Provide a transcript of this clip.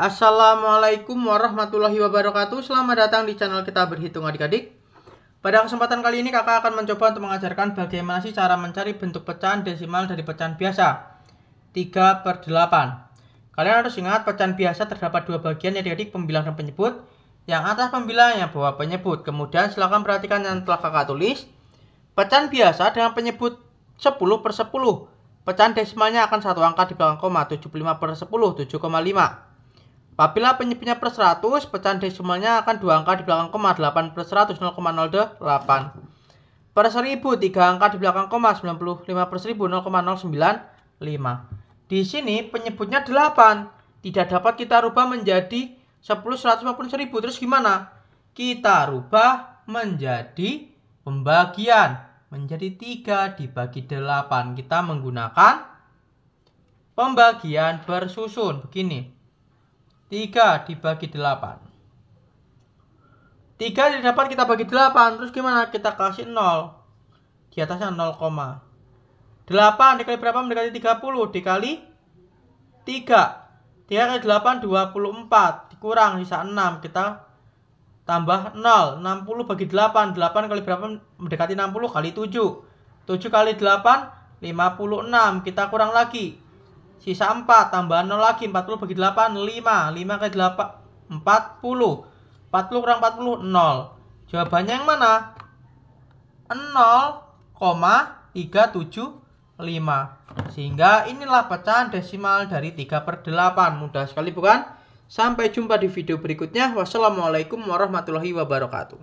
Assalamualaikum warahmatullahi wabarakatuh Selamat datang di channel kita berhitung adik-adik Pada kesempatan kali ini kakak akan mencoba untuk mengajarkan bagaimana sih cara mencari bentuk pecahan desimal dari pecahan biasa 3 per 8 Kalian harus ingat pecahan biasa terdapat dua bagian ya adik-adik pembilang dan penyebut Yang atas pembilang yang bawah penyebut Kemudian silahkan perhatikan yang telah kakak tulis Pecahan biasa dengan penyebut 10 per 10 Pecahan desimalnya akan satu angka di belakang koma 75 per 10 7,5 Apabila penyepinya per 100, pecahan desimalnya akan dua angka di belakang koma, 8 per 100, 0,08. Per 1000, tiga angka di belakang koma, 95 per 1000, 0,095. Di sini penyebutnya 8. Tidak dapat kita rubah menjadi 10, 100 maupun 1000. Terus gimana? Kita rubah menjadi pembagian. Menjadi 3 dibagi 8. Kita menggunakan pembagian bersusun. Begini. 3 dibagi 8. 3 tidak dapat kita bagi 8. Terus gimana? Kita kasih 0. Di atasnya 0, 8 dikali berapa mendekati 30? Dikali 3. 3 kali 8, 24. Dikurang, sisa 6. Kita tambah 0. 60 bagi 8. 8 kali berapa mendekati 60? Kali 7. 7 kali 8, 56. Kita kurang lagi. Sisa 4, tambah 0 lagi, 40 bagi 8, 5. 5 kali 8, 40. 40 kurang 40, 0. Jawabannya yang mana? 0,375. Sehingga inilah pecahan desimal dari 3 per 8. Mudah sekali bukan? Sampai jumpa di video berikutnya. Wassalamualaikum warahmatullahi wabarakatuh.